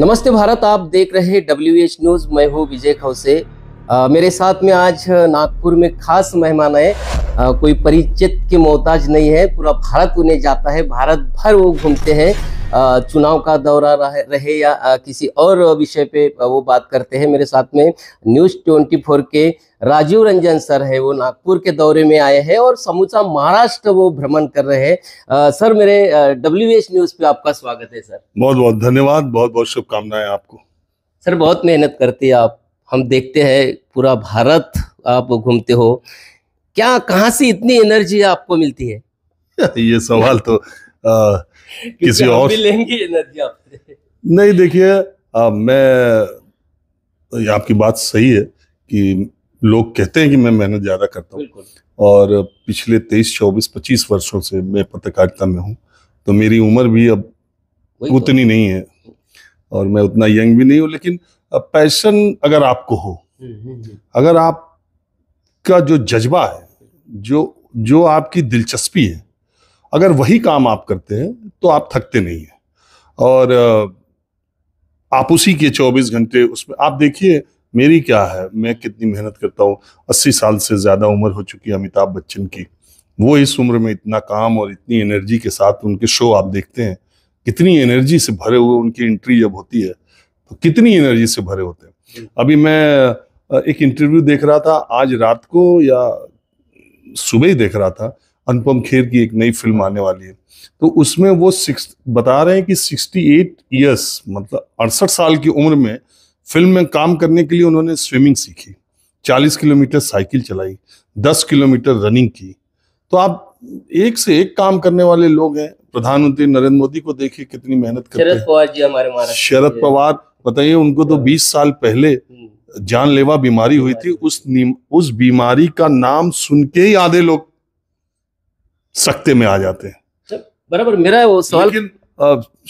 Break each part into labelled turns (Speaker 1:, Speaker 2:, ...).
Speaker 1: नमस्ते भारत आप देख रहे हैं डब्ल्यू एच न्यूज़ मैं हूँ विजय खौसे मेरे साथ में आज नागपुर में खास मेहमान आए कोई परिचित के मोहताज नहीं है पूरा भारत उन्हें जाता है भारत भर वो घूमते हैं चुनाव का दौरा रहे या किसी और विषय पे वो बात करते हैं मेरे साथ में न्यूज़ 24 के राजीव रंजन सर है वो नागपुर के दौरे में आए हैं और समूचा महाराष्ट्र वो भ्रमण कर रहे हैं सर मेरे डब्ल्यू एच न्यूज़ पे आपका स्वागत है सर बहुत बहुत धन्यवाद बहुत बहुत शुभकामनाएं आपको सर बहुत मेहनत करती है आप हम देखते हैं पूरा भारत आप घूमते हो क्या कहां से इतनी एनर्जी आपको मिलती है
Speaker 2: ये सवाल तो आ, किसी और लेंगे
Speaker 1: एनर्जी आपसे
Speaker 2: नहीं देखिए मैं आपकी बात सही है कि लोग कहते हैं कि मैं मेहनत ज़्यादा करता हूँ और पिछले तेईस चौबीस पच्चीस वर्षों से मैं पत्रकारिता में हूँ तो मेरी उम्र भी अब तो। उतनी नहीं है और मैं उतना यंग भी नहीं हूँ लेकिन पैशन अगर आपको हो हम्म, हम्म, हम्म। अगर आप का जो जज्बा है जो जो आपकी दिलचस्पी है अगर वही काम आप करते हैं तो आप थकते नहीं हैं और आप उसी के 24 घंटे उसमें आप देखिए मेरी क्या है मैं कितनी मेहनत करता हूँ अस्सी साल से ज़्यादा उम्र हो चुकी है अमिताभ बच्चन की वो इस उम्र में इतना काम और इतनी एनर्जी के साथ उनके शो आप देखते हैं कितनी एनर्जी से भरे हुए उनकी एंट्री जब होती है तो कितनी एनर्जी से भरे होते हैं अभी मैं एक इंटरव्यू देख रहा था आज रात को या सुबह ही देख रहा था अनुपम खेर की एक नई फिल्म आने वाली है तो उसमें वो सिक्स बता रहे हैं कि 68 एट ईयर्स मतलब अड़सठ साल की उम्र में फिल्म में काम करने के लिए उन्होंने स्विमिंग सीखी 40 किलोमीटर साइकिल चलाई 10 किलोमीटर रनिंग की तो आप एक से एक काम करने वाले लोग हैं प्रधानमंत्री नरेंद्र मोदी को देखिए कितनी मेहनत करते हैं शरद
Speaker 1: पवार जी हमारे शरद पवार
Speaker 2: बताइए उनको तो 20 हाँ। साल पहले हम्म। जानलेवा बीमारी हुई थी उस उस बीमारी का नाम सुन के ही आधे लोग सकते में आ जाते हैं बराबर मेरा वो सवाल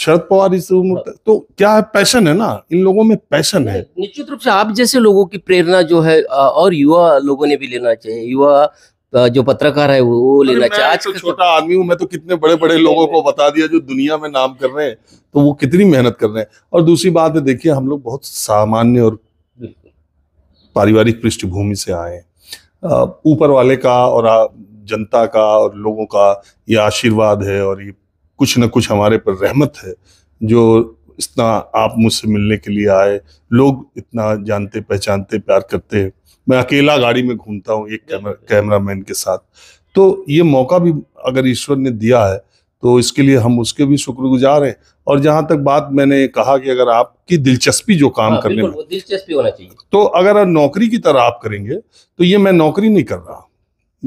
Speaker 2: शरद पवार इस उम्र हाँ। तो क्या है पैशन है ना इन लोगों में पैशन है निश्चित
Speaker 1: रूप से आप जैसे लोगों की प्रेरणा जो है और युवा लोगों ने भी लेना चाहिए युवा जो पत्रकार है वो लेना चाहिए तो
Speaker 2: आज तो छोटा आदमी हूँ मैं तो कितने बड़े बड़े लोगों को बता दिया जो दुनिया में नाम कर रहे हैं तो वो कितनी मेहनत कर रहे हैं और दूसरी बात है देखिए हम लोग बहुत सामान्य और पारिवारिक पृष्ठभूमि से आए ऊपर वाले का और जनता का और लोगों का ये आशीर्वाद है और ये कुछ ना कुछ हमारे पर रहमत है जो इतना आप मुझसे मिलने के लिए आए लोग इतना जानते पहचानते प्यार करते हैं मैं अकेला गाड़ी में घूमता हूँ एक कैमरा मैन के साथ तो ये मौका भी अगर ईश्वर ने दिया है तो इसके लिए हम उसके भी शुक्रगुजार हैं और जहां तक बात मैंने कहा कि अगर आपकी दिलचस्पी जो काम हाँ, करने में
Speaker 1: दिलचस्पी होना चाहिए
Speaker 2: तो अगर नौकरी की तरह आप करेंगे तो ये मैं नौकरी नहीं कर रहा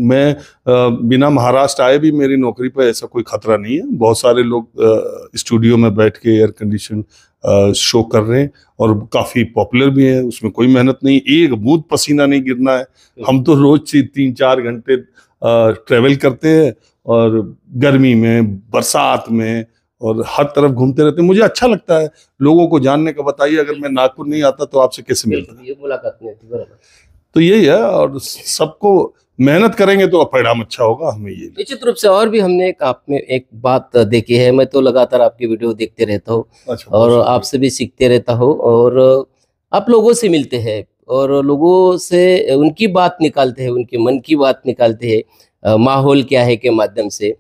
Speaker 2: मैं बिना महाराष्ट्र आए भी मेरी नौकरी पर ऐसा कोई खतरा नहीं है बहुत सारे लोग स्टूडियो में बैठ के एयर कंडीशन शो कर रहे हैं और काफ़ी पॉपुलर भी हैं उसमें कोई मेहनत नहीं एक बूथ पसीना नहीं गिरना है हम तो रोज़ तीन चार घंटे ट्रेवल करते हैं और गर्मी में बरसात में और हर तरफ घूमते रहते मुझे अच्छा लगता है लोगों को जानने का बताइए अगर मैं नागपुर नहीं आता तो आपसे कैसे मिलता
Speaker 1: मुलाकात नहीं
Speaker 2: तो यही है और सबको मेहनत करेंगे तो परिणाम अच्छा होगा हमें ये निश्चित
Speaker 1: रूप से और भी हमने आप में एक बात देखी है मैं तो लगातार आपकी वीडियो देखते रहता हूँ अच्छा, और आपसे भी सीखते रहता हूँ और आप लोगों से मिलते हैं और लोगों से उनकी बात निकालते हैं उनके मन की बात निकालते हैं माहौल क्या है के माध्यम से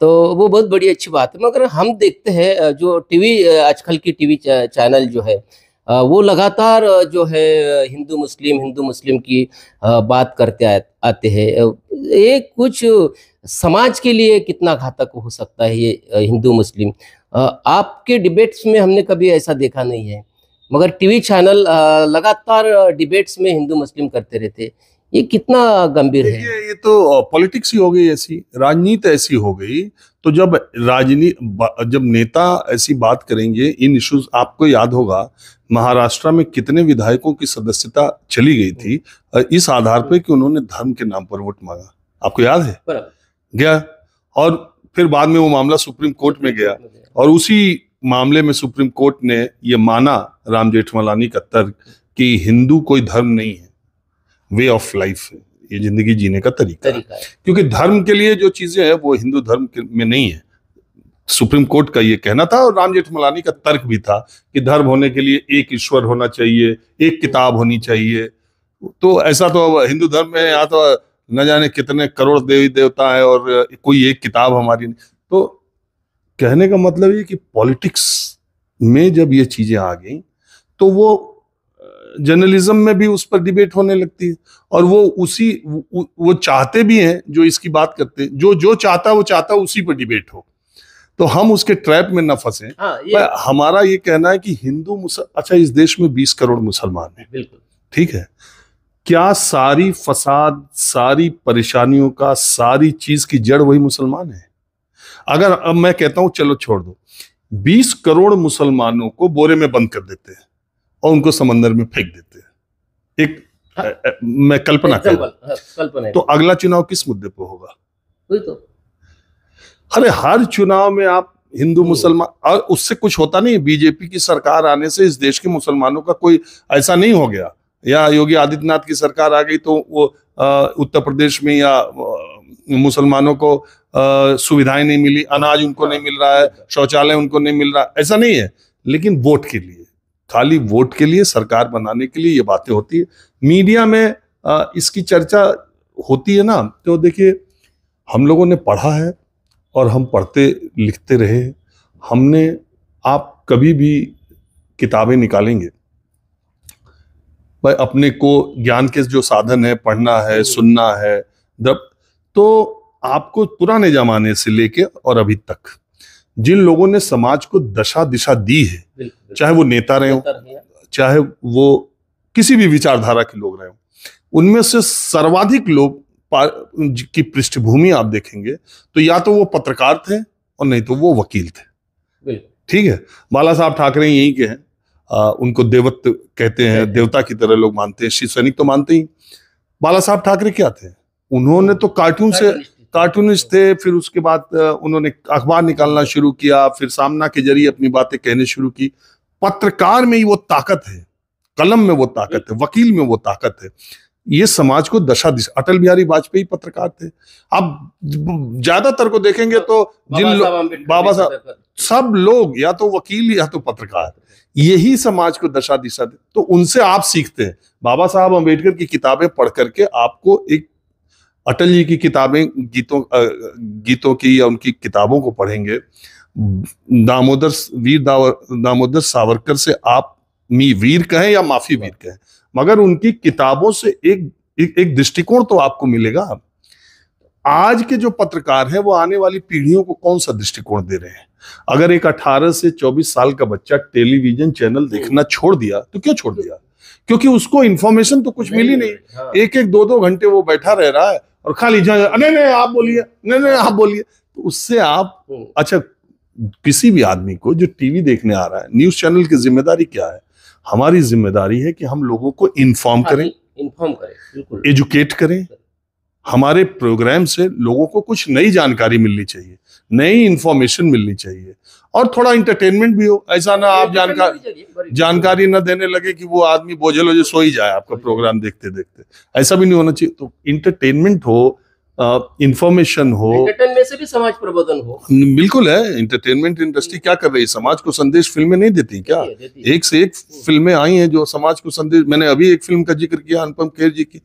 Speaker 1: तो वो बहुत बड़ी अच्छी बात है मगर हम देखते हैं जो टीवी आजकल की टीवी चैनल जो है वो लगातार जो है हिंदू मुस्लिम हिंदू मुस्लिम की बात करते आ, आते हैं ये कुछ समाज के लिए कितना घातक हो सकता है ये हिंदू मुस्लिम आपके डिबेट्स में हमने कभी ऐसा देखा नहीं है मगर टीवी चैनल लगातार डिबेट्स में हिंदू मुस्लिम करते रहते
Speaker 2: ये कितना गंभीर है ये, ये तो पॉलिटिक्स ही हो गई ऐसी राजनीति ऐसी हो गई तो जब राजनी जब नेता ऐसी बात करेंगे इन इश्यूज आपको याद होगा महाराष्ट्र में कितने विधायकों की सदस्यता चली गई थी इस आधार पर कि उन्होंने धर्म के नाम पर वोट मांगा आपको याद है गया और फिर बाद में वो मामला सुप्रीम कोर्ट में गया और उसी मामले में सुप्रीम कोर्ट ने ये माना राम जेठमलानी का तर्क कि हिंदू कोई धर्म नहीं है वे ऑफ लाइफ है ये जिंदगी जीने का तरीका, तरीका है। क्योंकि धर्म के लिए जो चीजें हैं वो हिंदू धर्म में नहीं है सुप्रीम कोर्ट का ये कहना था और राम जेठमलानी का तर्क भी था कि धर्म होने के लिए एक ईश्वर होना चाहिए एक किताब होनी चाहिए तो ऐसा तो हिंदू धर्म में या तो न जाने कितने करोड़ देवी देवता है और कोई एक किताब हमारी नहीं तो कहने का मतलब ये कि पॉलिटिक्स में जब ये चीजें आ गई तो वो जर्नलिज्म में भी उस पर डिबेट होने लगती है और वो उसी वो, चाहते भी हैं जो इसकी बात करते हैं जो जो चाहता वो चाहता उसी पर डिबेट हो तो हम उसके ट्रैप में न फंसे हाँ, हमारा ये कहना है कि हिंदू अच्छा इस देश में 20 करोड़ मुसलमान हैं बिल्कुल ठीक है क्या सारी फसाद सारी परेशानियों का सारी चीज की जड़ वही मुसलमान है अगर अब मैं कहता हूं चलो छोड़ दो 20 करोड़ मुसलमानों को बोरे में बंद कर देते हैं और उनको समंदर में फेंक देते हैं एक हाँ? मैं कल्पना कर
Speaker 1: कल्पना हाँ, तो
Speaker 2: अगला चुनाव किस मुद्दे पर होगा तो अरे हर चुनाव में आप हिंदू मुसलमान और उससे कुछ होता नहीं बीजेपी की सरकार आने से इस देश के मुसलमानों का कोई ऐसा नहीं हो गया या योगी आदित्यनाथ की सरकार आ गई तो वो उत्तर प्रदेश में या मुसलमानों को सुविधाएं नहीं मिली अनाज उनको हाँ, नहीं मिल रहा है हाँ, शौचालय उनको नहीं मिल रहा ऐसा नहीं है लेकिन वोट के लिए खाली वोट के लिए सरकार बनाने के लिए ये बातें होती है मीडिया में आ, इसकी चर्चा होती है ना तो देखिए हम लोगों ने पढ़ा है और हम पढ़ते लिखते रहे हमने आप कभी भी किताबें निकालेंगे भाई अपने को ज्ञान के जो साधन है पढ़ना है सुनना है दब तो आपको पुराने जमाने से लेके और अभी तक जिन लोगों ने समाज को दशा दिशा दी है चाहे वो नेता रहे हो चाहे वो किसी भी विचारधारा के लोग रहे हो उनमें से सर्वाधिक लोग की पृष्ठभूमि आप देखेंगे तो या तो वो पत्रकार थे और नहीं तो वो वकील थे ठीक है बाला साहब ठाकरे यहीं के हैं उनको देवत्व कहते हैं देवता की तरह लोग मानते हैं शिव सैनिक तो मानते ही बाला साहब ठाकरे क्या थे उन्होंने तो कार्टून से कार्टूनिस्ट थे फिर उसके बाद उन्होंने अखबार निकालना शुरू किया फिर सामना के जरिए अपनी बातें कहने शुरू की पत्रकार में ही वो ताकत है कलम में वो ताकत है वकील में वो ताकत है ये समाज को दशा दिशा अटल बिहारी वाजपेयी पत्रकार थे आप ज्यादातर को देखेंगे तो जिन लोग बाबा साहब सब लोग या तो वकील या तो पत्रकार यही समाज को दशा दिशा दे तो उनसे आप सीखते हैं बाबा साहब अम्बेडकर की किताबें पढ़ करके आपको एक अटल जी की किताबें गीतों गीतों की या उनकी किताबों को पढ़ेंगे दामोदर वीर दामोदर सावरकर से आप मी वीर कहें या माफी वीर कहें मगर उनकी किताबों से एक एक, एक दृष्टिकोण तो आपको मिलेगा आज के जो पत्रकार हैं वो आने वाली पीढ़ियों को कौन सा दृष्टिकोण दे रहे हैं अगर एक 18 से 24 साल का बच्चा टेलीविजन चैनल देखना छोड़ दिया तो क्यों छोड़ दिया क्योंकि उसको इन्फॉर्मेशन तो कुछ मिली नहीं हाँ। एक एक दो दो घंटे वो बैठा रह रहा है और खाली जहाँ नहीं नहीं आप बोलिए नहीं नहीं आप बोलिए तो उससे आप अच्छा किसी भी आदमी को जो टीवी देखने आ रहा है न्यूज चैनल की जिम्मेदारी क्या है हमारी जिम्मेदारी है कि हम लोगों को इन्फॉर्म करें इन्फॉर्म हाँ, करें एजुकेट करें हमारे प्रोग्राम से लोगों को कुछ नई जानकारी मिलनी चाहिए नई इन्फॉर्मेशन मिलनी चाहिए और थोड़ा इंटरटेनमेंट भी हो ऐसा ना आप जानकार जानकारी ना देने लगे कि वो आदमी बोझल हो जो सो ही जाए आपका प्रोग्राम देखते देखते ऐसा भी नहीं होना चाहिए तो इंटरटेनमेंट हो इंफॉर्मेशन हो
Speaker 1: इंटरटेनमेंट से भी समाज प्रबोधन हो
Speaker 2: बिल्कुल है इंटरटेनमेंट इंडस्ट्री क्या कर रही है समाज को संदेश फिल्में नहीं देती क्या देती, एक से एक फिल्में आई हैं जो समाज को संदेश मैंने अभी एक फिल्म का जिक्र किया अनुपम खेर जी की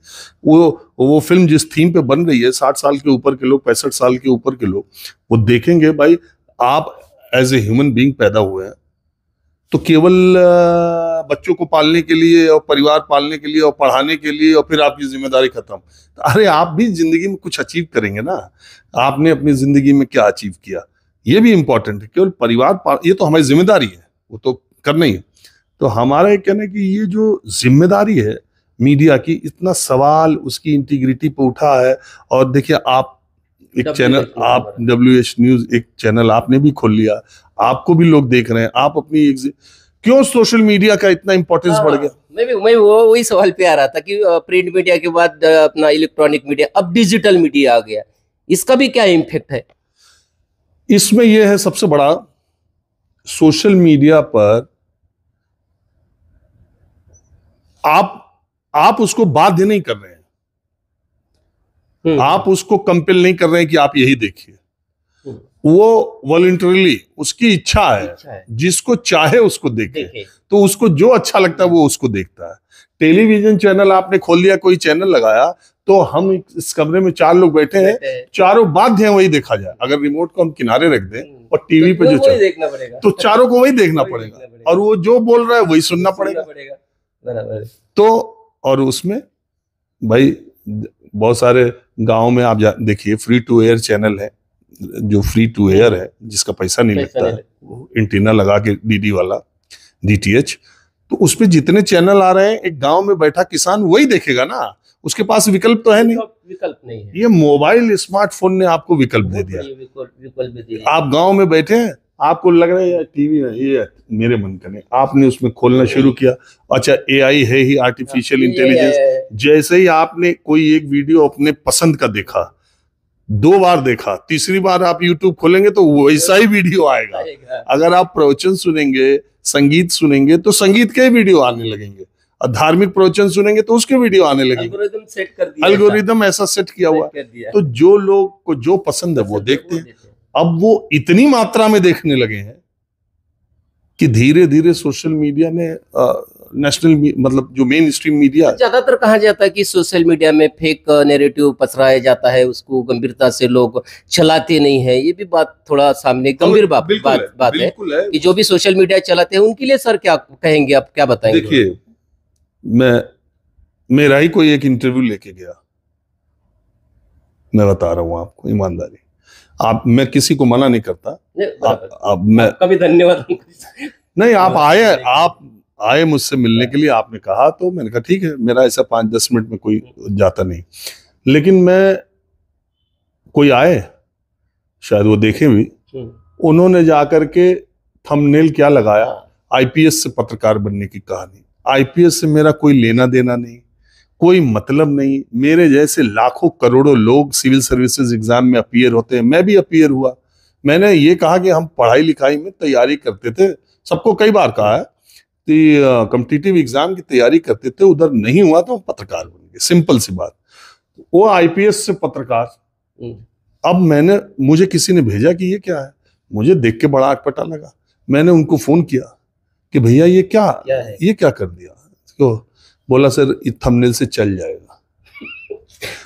Speaker 2: वो वो फिल्म जिस थीम पे बन रही है साठ साल के ऊपर के लोग पैंसठ साल के ऊपर के लोग वो देखेंगे भाई आप एज ए ह्यूमन बींग पैदा हुए हैं तो केवल बच्चों को पालने के लिए और परिवार पालने के लिए और पढ़ाने के लिए और फिर आपकी जिम्मेदारी खत्म तो अरे आप भी जिंदगी में कुछ अचीव करेंगे ना आपने अपनी जिंदगी में क्या अचीव किया ये भी इम्पोर्टेंट है केवल परिवार ये तो हमारी जिम्मेदारी है वो तो करना ही है तो हमारा ये कहना है कि ये जो जिम्मेदारी है मीडिया की इतना सवाल उसकी इंटीग्रिटी पर उठा है और देखिए आप एक चैनल आप डब्ल्यू एच न्यूज एक चैनल आपने भी खोल लिया आपको भी लोग देख रहे हैं आप अपनी क्यों सोशल मीडिया का इतना इम्पोर्टेंस बढ़ हाँ, गया
Speaker 1: मैं भी मैं वो वही सवाल पे आ रहा था कि प्रिंट मीडिया के बाद अपना इलेक्ट्रॉनिक मीडिया अब डिजिटल मीडिया आ गया इसका भी क्या इम्फेक्ट है
Speaker 2: इसमें यह है सबसे बड़ा सोशल मीडिया पर आप आप उसको बाध्य नहीं कर रहे हैं हम्म। आप उसको कंपेल नहीं कर रहे हैं कि आप यही देखिए हम्म। वो वॉलेंटरीली उसकी इच्छा है, इच्छा है जिसको चाहे उसको देखे।, देखे तो उसको जो अच्छा लगता है वो उसको देखता है टेलीविजन चैनल आपने खोल लिया कोई चैनल लगाया तो हम इस कमरे में चार लोग बैठे हैं चारों बाध्य है वही देखा जाए अगर रिमोट को हम किनारे रख दें हम्म। और टीवी तो पे जो चल देखना पड़ेगा तो चारों को वही देखना पड़ेगा और वो जो बोल रहा है वही सुनना पड़ेगा तो और उसमें भाई बहुत सारे गांव में आप देखिए फ्री टू एयर चैनल है जो फ्री टू एयर है जिसका पैसा नहीं पैसा लगता है वो लगा के डीडी वाला डीटीएच तो उसमें जितने चैनल आ रहे हैं एक गांव में बैठा किसान वही देखेगा ना उसके पास विकल्प तो है नहीं विकल्प नहीं है ये मोबाइल स्मार्टफोन ने आपको विकल्प दे तो दिया विकल्प दे दिया आप गांव में बैठे हैं आपको लग रहा है टीवी में ये मेरे मन का नहीं आपने उसमें खोलना शुरू किया अच्छा एआई है ही आर्टिफिशियल इंटेलिजेंस हाँ, जैसे ही आपने कोई एक वीडियो अपने पसंद का देखा दो बार देखा तीसरी बार आप यूट्यूब खोलेंगे तो वैसा ही वीडियो आएगा अगर आप प्रवचन सुनेंगे संगीत सुनेंगे तो संगीत के वीडियो आने लगेंगे और धार्मिक प्रवचन सुनेंगे तो उसके वीडियो आने लगेंगे अलगोरिदम ऐसा सेट किया हुआ तो जो लोग को जो पसंद है वो देखते हैं अब वो इतनी मात्रा में देखने लगे हैं कि धीरे धीरे सोशल मीडिया ने नेशनल मतलब जो मेन स्ट्रीम मीडिया
Speaker 1: ज्यादातर कहा जाता है कि सोशल मीडिया में फेक नेरेटिव पसराया जाता है उसको गंभीरता से लोग चलाते नहीं है ये भी बात थोड़ा सामने हाँ, गंभीर बात बात है, बात है, है कि जो भी सोशल मीडिया चलाते हैं उनके लिए सर क्या कहेंगे आप क्या बताएंगे
Speaker 2: देखिए मैं मेरा ही कोई एक इंटरव्यू लेके गया मैं बता रहा हूं आपको ईमानदारी आप मैं किसी को मना नहीं करता आप, आप मैं कभी धन्यवाद नहीं आप आए आप आए मुझसे मिलने के लिए आपने कहा तो मैंने कहा ठीक है मेरा ऐसा पांच दस मिनट में कोई जाता नहीं लेकिन मैं कोई आए शायद वो देखे भी हम्म। उन्होंने जाकर के थंबनेल क्या लगाया आईपीएस हाँ। से पत्रकार बनने की कहानी आईपीएस से मेरा कोई लेना देना नहीं कोई मतलब नहीं मेरे जैसे लाखों करोड़ों लोग सिविल सर्विसेज एग्जाम में अपियर होते हैं मैं भी अपियर हुआ मैंने ये कहा कि हम पढ़ाई लिखाई में तैयारी करते थे सबको कई बार कहा है कि कम्पिटिटिव एग्जाम की तैयारी करते थे उधर नहीं हुआ तो हम पत्रकार बन गए सिंपल सी बात वो आईपीएस से पत्रकार हम्म। अब मैंने मुझे किसी ने भेजा कि ये क्या है मुझे देख के बड़ा अटपटा लगा मैंने उनको फोन किया कि भैया ये क्या, क्या है? ये क्या कर दिया तो बोला सर थंबनेल से चल जाएगा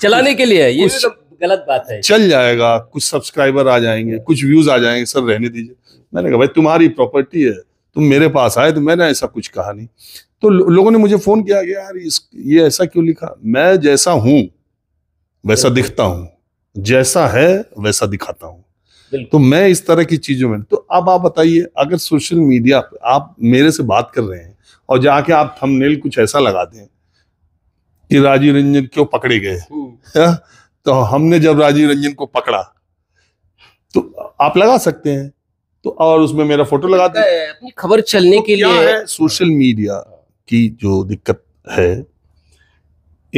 Speaker 2: चलाने के लिए ये सब गलत बात है चल जाएगा कुछ सब्सक्राइबर आ जाएंगे कुछ व्यूज आ जाएंगे सर रहने दीजिए मैंने कहा भाई तुम्हारी प्रॉपर्टी है तुम मेरे पास आए तो मैंने ऐसा कुछ कहा नहीं तो लोगों ने मुझे फोन किया गया यार इस ये ऐसा क्यों लिखा मैं जैसा हूं वैसा दिखता हूं जैसा है वैसा दिखाता हूं तो मैं इस तरह की चीजों में तो अब आप बताइए अगर सोशल मीडिया आप मेरे से बात कर रहे हैं और जाके आप थंबनेल कुछ ऐसा लगा दें कि राजीव रंजन क्यों पकड़े गए हम्म। तो हमने जब राजीव रंजन को पकड़ा तो आप लगा सकते हैं तो और उसमें मेरा फोटो लगाते अपनी खबर चलने तो के लिए है सोशल मीडिया की जो दिक्कत है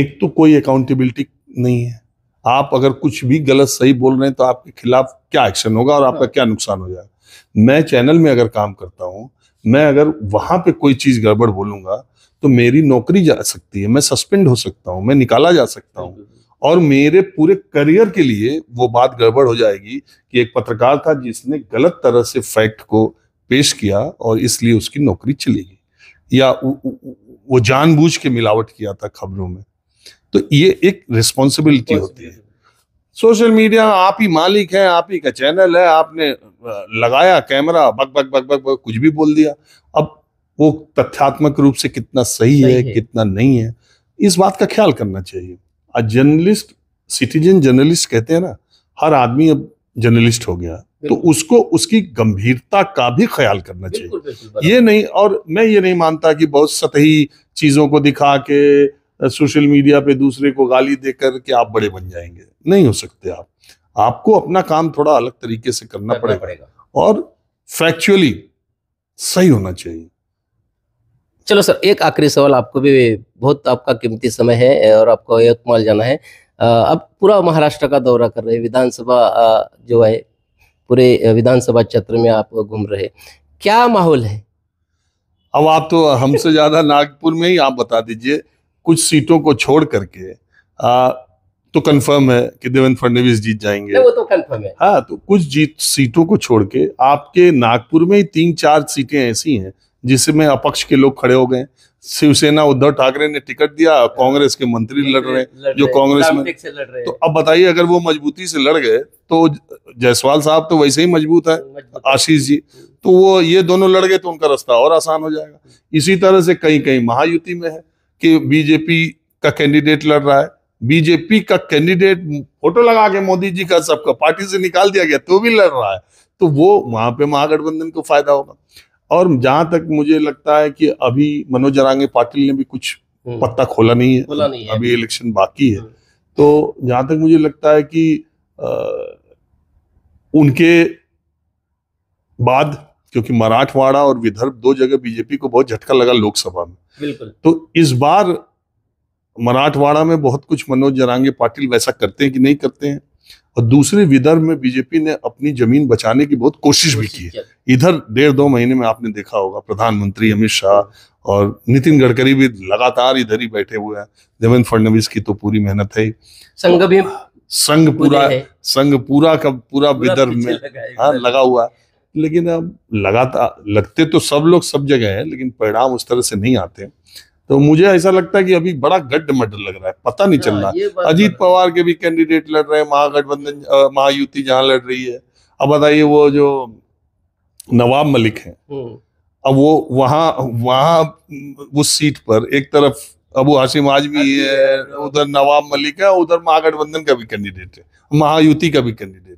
Speaker 2: एक तो कोई अकाउंटेबिलिटी नहीं है आप अगर कुछ भी गलत सही बोल रहे हैं तो आपके खिलाफ क्या एक्शन होगा और आपका हाँ। क्या नुकसान हो जाएगा मैं चैनल में अगर काम करता हूं मैं अगर वहां पे कोई चीज गड़बड़ बोलूंगा तो मेरी नौकरी जा सकती है मैं सस्पेंड हो सकता हूँ मैं निकाला जा सकता हूँ और मेरे पूरे करियर के लिए वो बात गड़बड़ हो जाएगी कि एक पत्रकार था जिसने गलत तरह से फैक्ट को पेश किया और इसलिए उसकी नौकरी चली गई या वो जानबूझ के मिलावट किया था खबरों में तो ये एक रिस्पॉन्सिबिलिटी होती है सोशल मीडिया आप ही मालिक हैं आप ही का चैनल है आपने लगाया कैमरा बक बक बक बक बक कुछ भी बोल दिया अब वो तथ्यात्मक रूप से कितना सही, सही है, है कितना नहीं है इस बात का ख्याल करना चाहिए आज जर्नलिस्ट सिटीजन जर्नलिस्ट कहते हैं ना हर आदमी अब जर्नलिस्ट हो गया तो उसको उसकी गंभीरता का भी ख्याल करना चाहिए ये नहीं और मैं ये नहीं मानता कि बहुत सतही चीजों को दिखा के सोशल मीडिया पे दूसरे को गाली देकर के आप बड़े बन जाएंगे नहीं हो सकते आप आपको अपना काम थोड़ा अलग तरीके से करना पड़ेगा, पड़ेगा और फैक्चुअली सही होना चाहिए
Speaker 1: चलो सर एक आखिरी सवाल आपको भी बहुत आपका कीमती समय है और आपको यकमाल जाना है अब पूरा महाराष्ट्र का दौरा कर रहे हैं विधानसभा जो है पूरे विधानसभा क्षेत्र में आप घूम रहे क्या माहौल है
Speaker 2: अब आप तो हमसे ज्यादा नागपुर में ही आप बता दीजिए कुछ सीटों को छोड़ करके आ, तो कंफर्म है कि देवेंद्र फडणवीस जीत जाएंगे वो तो कंफर्म है हाँ तो कुछ जीत सीटों को छोड़ के आपके नागपुर में ही तीन चार सीटें ऐसी हैं जिसमें अपक्ष के लोग खड़े हो गए शिवसेना उद्धव ठाकरे ने टिकट दिया कांग्रेस के मंत्री लड़ रहे हैं जो कांग्रेस में लड़ रहे तो अब बताइए अगर वो मजबूती से लड़ गए तो जायसवाल साहब तो वैसे ही मजबूत है आशीष जी तो वो ये दोनों लड़ गए तो उनका रास्ता और आसान हो जाएगा इसी तरह से कहीं कहीं महायुति में है कि बीजेपी का कैंडिडेट लड़ रहा है बीजेपी का कैंडिडेट फोटो लगा के मोदी जी का सबका पार्टी से निकाल दिया गया तो भी लड़ रहा है तो वो वहां पे महागठबंधन को फायदा होगा और जहां तक मुझे लगता है कि अभी मनोज जरांगे पाटिल ने भी कुछ हम्म। पत्ता खोला नहीं है खोला नहीं है अभी इलेक्शन बाकी है हम्म। तो जहां तक मुझे लगता है कि आ, उनके बाद क्योंकि मराठवाड़ा और विदर्भ दो जगह बीजेपी को बहुत झटका लगा लोकसभा में बिल्कुल तो इस बार मराठवाड़ा में बहुत कुछ मनोज जरांगे पाटिल वैसा करते हैं कि नहीं करते हैं और दूसरे विदर्भ में बीजेपी ने अपनी जमीन बचाने की बहुत कोशिश भी की है इधर डेढ़ दो महीने में आपने देखा होगा प्रधानमंत्री अमित शाह और नितिन गडकरी भी लगातार इधर ही बैठे हुए हैं देवेंद्र फडणवीस की तो पूरी मेहनत है संघ भी संघ पूरा संघ पूरा का पूरा विदर्भ में हाँ लगा हुआ लेकिन अब लगातार लगते तो सब लोग सब जगह है लेकिन परिणाम उस तरह से नहीं आते हैं तो मुझे ऐसा लगता है कि अभी बड़ा गड्ढ मडर लग रहा है पता नहीं हाँ, चल रहा अजीत तो पवार के भी कैंडिडेट लड़ रहे हैं महागठबंधन महायुति जहां लड़ रही है अब बताइए वो जो नवाब मलिक है हम्म। अब वो वहां वहां उस सीट पर एक तरफ अबू हाशिम भी है उधर नवाब मलिक है उधर महागठबंधन का भी कैंडिडेट है महायुति का भी कैंडिडेट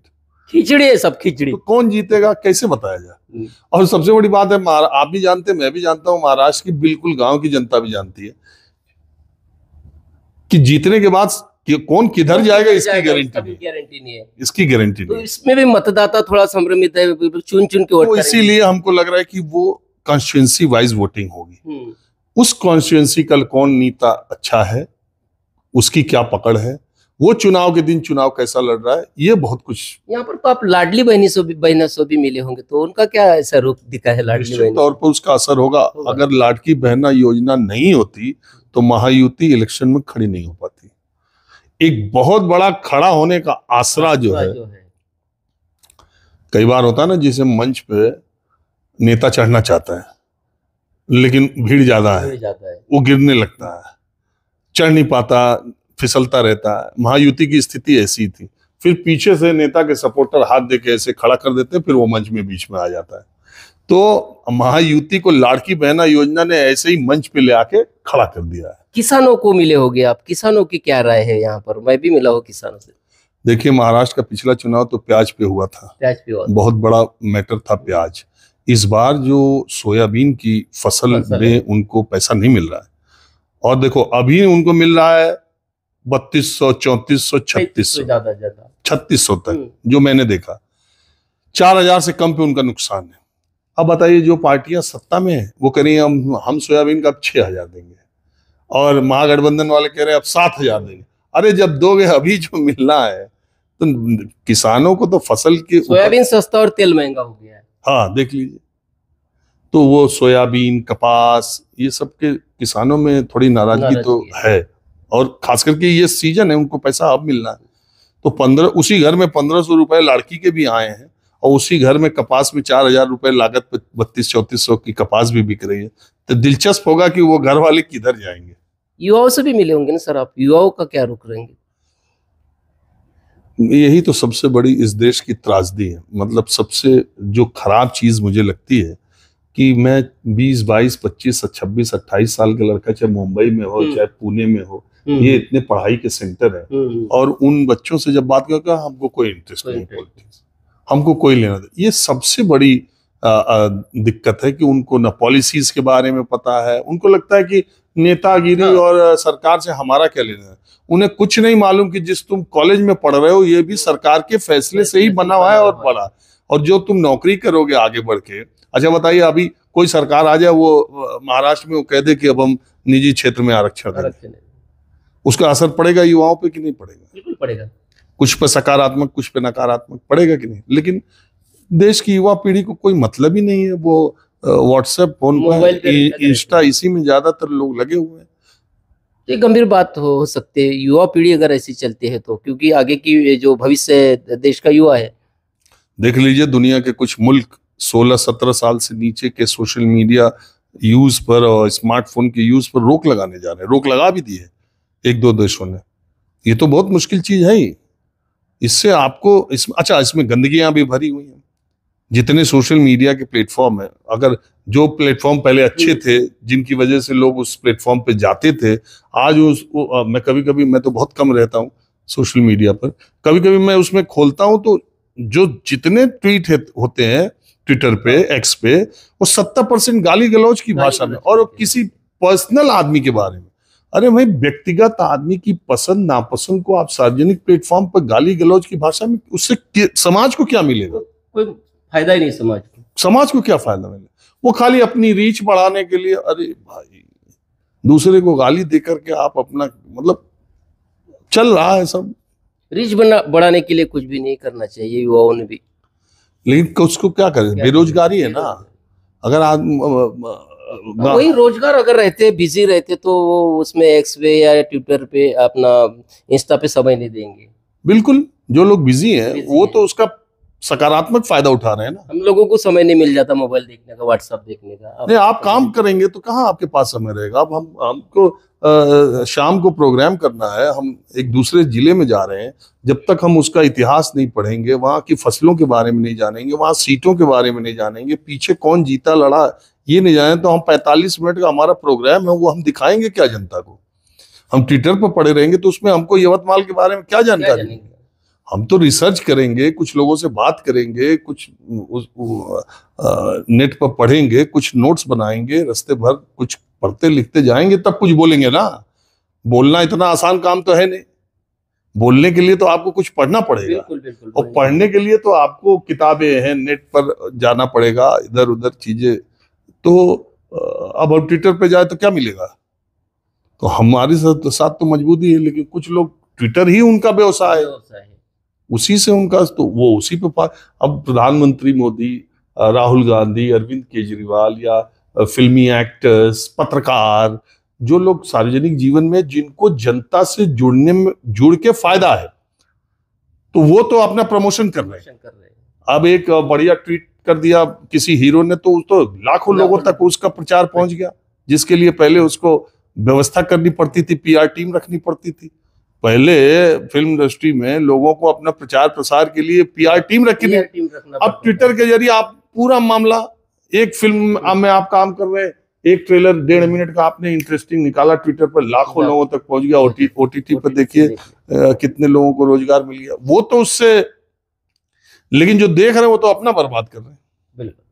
Speaker 2: खिचड़ी है सब खिचड़ी तो कौन जीतेगा कैसे बताया जाए हम्म। और सबसे बड़ी बात है आप भी जानते हैं मैं भी जानता हूँ महाराष्ट्र की बिल्कुल गांव की जनता भी जानती है कि जीतने के बाद कि कौन किधर जाएगा इसकी गारंटी
Speaker 1: नहीं गारंटी नहीं है
Speaker 2: इसकी गारंटी तो नहीं
Speaker 1: तो इसमें भी मतदाता थोड़ा संभ्रमित है चुन चुन के तो वोट तो इसीलिए
Speaker 2: हमको लग रहा है कि वो कॉन्स्टिट्युएंसी वाइज वोटिंग होगी
Speaker 1: हम्म।
Speaker 2: उस कॉन्स्टिट्युएंसी का कौन नेता अच्छा है उसकी क्या पकड़ है वो चुनाव के दिन चुनाव कैसा लड़ रहा है ये बहुत कुछ
Speaker 1: यहाँ पर तो आप लाडली बहनी सो भी बहनों से भी मिले होंगे तो उनका क्या ऐसा रूप दिखा है
Speaker 2: लाडली बहनी तौर पर उसका असर होगा अगर लाडकी बहना योजना नहीं होती तो महायुति इलेक्शन में खड़ी नहीं हो पाती एक बहुत बड़ा खड़ा होने का आसरा जो है, जो है। कई बार होता है ना जिसे मंच पे नेता चढ़ना चाहता है लेकिन भीड़ ज्यादा है।, है वो गिरने लगता है चढ़ नहीं पाता फिसलता रहता है महायुति की स्थिति ऐसी थी फिर पीछे से नेता के सपोर्टर हाथ दे के ऐसे खड़ा कर देते हैं फिर वो मंच में बीच में आ जाता है तो महायुति को लाड़की बहना योजना ने ऐसे ही मंच पे ले आके खड़ा कर दिया है
Speaker 1: किसानों को मिले होगे आप किसानों की क्या राय है यहाँ पर मैं भी मिला हूँ किसानों से
Speaker 2: देखिए महाराष्ट्र का पिछला चुनाव तो प्याज पे हुआ था प्याज पे हुआ बहुत बड़ा मैटर था प्याज इस बार जो सोयाबीन की फसल में उनको पैसा नहीं मिल रहा है और देखो अभी उनको मिल रहा है बत्तीस सौ चौतीस सौ छत्तीस सौ तो छत्तीस सौ तक हम्म। जो मैंने देखा चार हजार से कम पे उनका नुकसान है अब बताइए जो पार्टियां सत्ता में है वो कह रही हम हम सोयाबीन का अब छह हजार देंगे और महागठबंधन वाले कह रहे हैं अब सात हजार हम्म। देंगे अरे जब दोगे अभी जो मिलना है तो किसानों को तो फसल की सोयाबीन
Speaker 1: सस्ता और तेल महंगा हो गया है
Speaker 2: हाँ देख लीजिए तो वो सोयाबीन कपास ये सब के किसानों में थोड़ी नाराजगी तो है और खास करके ये सीजन है उनको पैसा अब मिलना है तो पंद्रह उसी घर में पंद्रह सौ रुपये लड़की के भी आए हैं और उसी घर में कपास में चार हजार रुपये लागत पर बत्तीस चौंतीस सौ की कपास भी बिक रही है तो दिलचस्प होगा कि वो घर वाले किधर जाएंगे युवाओं से भी मिले होंगे ना सर आप युवाओं का
Speaker 1: क्या रुख रहेंगे
Speaker 2: यही तो सबसे बड़ी इस देश की त्रासदी है मतलब सबसे जो खराब चीज़ मुझे लगती है कि मैं 20, 22, 25, 26, 28 साल का लड़का चाहे मुंबई में हो हम्म। चाहे पुणे में हो हम्म, ये हम्म। इतने पढ़ाई के सेंटर है हम्म, और उन बच्चों से जब बात करके हमको कोई इंटरेस्ट नहीं पॉलिटिक्स हमको कोई लेना ये सबसे बड़ी आ, आ, दिक्कत है कि उनको न पॉलिसीज के बारे में पता है उनको लगता है कि नेतागिरी हाँ। और सरकार से हमारा क्या लेना है उन्हें कुछ नहीं मालूम कि जिस तुम कॉलेज में पढ़ रहे हो ये भी सरकार के फैसले से ही बना हुआ है और पढ़ा और जो तुम नौकरी करोगे आगे बढ़ के अच्छा बताइए अभी कोई सरकार आ जाए वो महाराष्ट्र में वो कह दे कि अब हम निजी क्षेत्र में आरक्षण करें उसका असर पड़ेगा युवाओं पे कि नहीं पड़ेगा बिल्कुल पड़ेगा कुछ पे सकारात्मक कुछ पे नकारात्मक पड़ेगा कि नहीं लेकिन देश की युवा पीढ़ी को कोई मतलब ही नहीं है वो व्हाट्सएप फोन इंस्टा इसी में ज्यादातर लोग लगे हुए हैं
Speaker 1: ये गंभीर बात हो, सकती है युवा पीढ़ी अगर ऐसी चलती है तो क्योंकि आगे की जो भविष्य देश का युवा है
Speaker 2: देख लीजिए दुनिया के कुछ मुल्क 16-17 साल से नीचे के सोशल मीडिया यूज पर और स्मार्टफोन के यूज पर रोक लगाने जा रहे हैं रोक लगा भी दी है एक दो देशों ने ये तो बहुत मुश्किल चीज़ है ही इससे आपको इस अच्छा इसमें गंदगियां भी भरी हुई हैं जितने सोशल मीडिया के प्लेटफॉर्म हैं अगर जो प्लेटफॉर्म पहले अच्छे हम्म। थे जिनकी वजह से लोग उस प्लेटफॉर्म पे जाते थे आज उस वो, मैं कभी कभी मैं तो बहुत कम रहता हूँ सोशल मीडिया पर कभी कभी मैं उसमें खोलता हूँ तो जो जितने ट्वीट है, होते हैं ट्विटर पे हाँ। एक्स पे वो सत्तर परसेंट गाली गलौज की भाषा में और किसी पर्सनल आदमी के बारे में अरे भाई व्यक्तिगत आदमी की पसंद नापसंद को आप सार्वजनिक प्लेटफॉर्म पर गाली गलौज की भाषा में उससे समाज को क्या मिलेगा कोई फायदा ही नहीं समाज को समाज को क्या फायदा मिलेगा वो खाली अपनी रीच बढ़ाने के लिए अरे भाई दूसरे को गाली देकर के आप अपना मतलब
Speaker 1: चल रहा है सब रीच बना बढ़ाने के लिए कुछ भी नहीं करना चाहिए युवाओं ने भी
Speaker 2: लेकिन उसको क्या करें बेरोजगारी है ना अगर आदमी वही
Speaker 1: रोजगार अगर रहते बिजी रहते तो वो उसमें एक्स पे या ट्विटर पे अपना
Speaker 2: इंस्टा पे समय नहीं देंगे बिल्कुल जो लोग बिजी हैं वो है। तो उसका सकारात्मक फायदा उठा रहे हैं ना
Speaker 1: हम लोगों को समय नहीं मिल जाता मोबाइल देखने का व्हाट्सएप देखने का
Speaker 2: आप नहीं आप तो काम करेंगे तो कहाँ आपके पास समय रहेगा अब हम हमको शाम को प्रोग्राम करना है हम एक दूसरे जिले में जा रहे हैं जब तक हम उसका इतिहास नहीं पढ़ेंगे वहाँ की फसलों के बारे में नहीं जानेंगे वहाँ सीटों के बारे में नहीं जानेंगे पीछे कौन जीता लड़ा ये नहीं जाए तो हम 45 मिनट का हमारा प्रोग्राम है वो हम दिखाएंगे क्या जनता को हम ट्विटर पर पड़े रहेंगे तो उसमें हमको यवतमाल के बारे में क्या जानकारी हम तो रिसर्च करेंगे कुछ लोगों से बात करेंगे कुछ उस, उ, आ, नेट पर पढ़ेंगे कुछ नोट्स बनाएंगे रास्ते भर कुछ पढ़ते लिखते जाएंगे तब कुछ बोलेंगे ना बोलना इतना आसान काम तो है नहीं बोलने के लिए तो आपको कुछ पढ़ना पड़ेगा बिल्कुल, बिल्कुल, और पढ़ने के लिए तो आपको किताबें हैं नेट पर जाना पड़ेगा इधर उधर चीजें तो अब हम ट्विटर पे जाए तो क्या मिलेगा तो हमारे साथ, तो, साथ तो मजबूती है लेकिन कुछ लोग ट्विटर ही उनका व्यवसाय है उसी से उनका तो वो उसी पे अब प्रधानमंत्री मोदी राहुल गांधी अरविंद केजरीवाल या फिल्मी एक्टर्स पत्रकार जो लोग सार्वजनिक जीवन में जिनको जनता से जुड़ने में जुड़ के फायदा है तो वो तो अपना प्रमोशन कर रहे हैं अब एक बढ़िया ट्वीट कर दिया किसी हीरो ने तो उस तो लाखों लोगों तक उसका प्रचार पहुंच गया जिसके लिए पहले उसको व्यवस्था करनी पड़ती थी पीआर टीम रखनी पड़ती थी पहले फिल्म इंडस्ट्री में लोगों को अपना प्रचार प्रसार के लिए पीआर टीम रखी अब ट्विटर के जरिए आप पूरा मामला एक फिल्म में आप काम कर रहे हैं एक ट्रेलर डेढ़ मिनट का आपने इंटरेस्टिंग निकाला ट्विटर पर लाखों लोगों तक पहुंच गया ओटी ओटीटी पर देखिए कितने लोगों को रोजगार मिल गया वो तो उससे लेकिन जो देख रहे हैं वो तो अपना बर्बाद कर रहे हैं बिल्कुल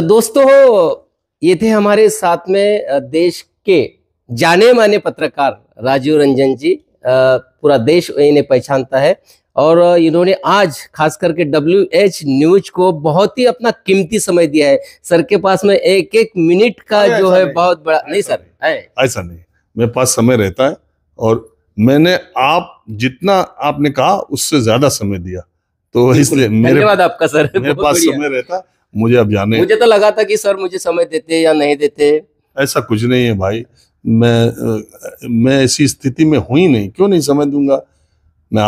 Speaker 2: तो दोस्तों
Speaker 1: ये थे हमारे साथ में देश के जाने माने पत्रकार राजीव रंजन जी पूरा देश इन्हें पहचानता है और इन्होंने आज खास करके डब्ल्यू एच न्यूज को बहुत ही अपना कीमती समय दिया है सर के पास में एक एक मिनट का जो है बहुत बड़ा नहीं सर
Speaker 2: ऐसा नहीं मेरे पास समय रहता है और मैंने आप जितना आपने कहा उससे ज्यादा समय दिया तो इसलिए मेरे बाद आपका
Speaker 1: सर मेरे पास समय रहता
Speaker 2: मुझे अब जाने मुझे
Speaker 1: तो लगा था कि सर मुझे समय देते या नहीं देते
Speaker 2: ऐसा कुछ नहीं है भाई मैं मैं ऐसी स्थिति में हूं ही नहीं क्यों नहीं समय दूंगा मैं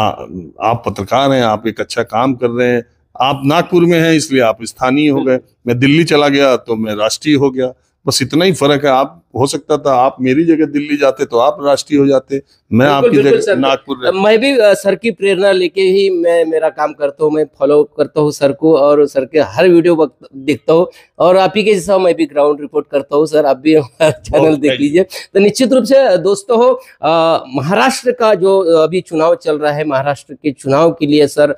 Speaker 2: आप पत्रकार हैं आप एक अच्छा काम कर रहे हैं आप नागपुर में हैं इसलिए आप स्थानीय हो हम्म। गए मैं दिल्ली चला गया तो मैं राष्ट्रीय हो गया बस इतना ही फर्क है आप हो सकता था आप मेरी जगह दिल्ली जाते तो आप राष्ट्रीय हो जाते मैं आपकी जगह नागपुर मैं
Speaker 1: भी सर की प्रेरणा लेके ही मैं मेरा काम करता हूँ मैं फॉलो करता हूँ सर को और सर के हर वीडियो देखता हूँ और आप ही के जैसा मैं भी ग्राउंड रिपोर्ट करता हूँ सर आप भी चैनल देख लीजिए तो निश्चित रूप से दोस्तों महाराष्ट्र का जो अभी चुनाव चल रहा है महाराष्ट्र के चुनाव के लिए सर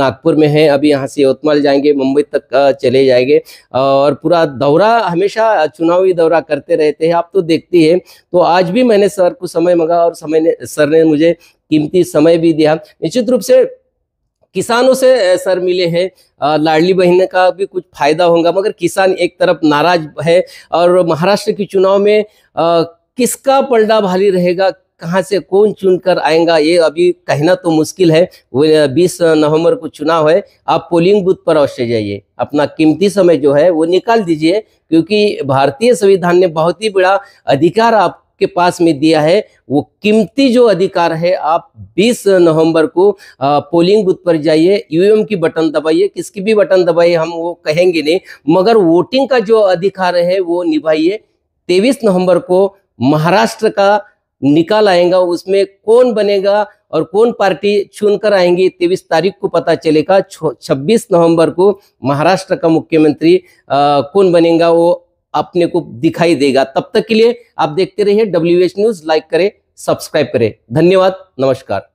Speaker 1: नागपुर में है अभी यहाँ से यवतमाल जाएंगे मुंबई तक चले जाएंगे और पूरा दौरा हमेशा चुनावी दौरा करते रहते हैं है आप तो देखती है तो आज भी मैंने सर को समय मंगा और समय ने सर ने मुझे कीमती समय भी दिया निश्चित रूप से किसानों से सर मिले हैं लाडली बहन का भी कुछ फायदा होगा मगर किसान एक तरफ नाराज है और महाराष्ट्र के चुनाव में आ, किसका पलड़ा भारी रहेगा कहाँ से कौन चुन कर आएगा ये अभी कहना तो मुश्किल है वो बीस नवंबर को चुनाव है आप पोलिंग बूथ पर अवश्य जाइए अपना कीमती समय जो है वो निकाल दीजिए क्योंकि भारतीय संविधान ने बहुत ही बड़ा अधिकार आप के पास में दिया है वो कीमती जो अधिकार है आप 20 नवंबर को पोलिंग बूथ पर जाइए यूएम की बटन दबाइए किसकी भी बटन दबाइए हम वो कहेंगे नहीं मगर वोटिंग का जो अधिकार है वो निभाइए तेईस नवंबर को महाराष्ट्र का निकाल आएगा उसमें कौन बनेगा और कौन पार्टी चुनकर आएंगी तेईस तारीख को पता चलेगा छब्बीस नवंबर को महाराष्ट्र का मुख्यमंत्री कौन बनेगा वो अपने को दिखाई देगा तब तक के लिए आप देखते रहिए डब्ल्यू न्यूज लाइक करें सब्सक्राइब करें धन्यवाद नमस्कार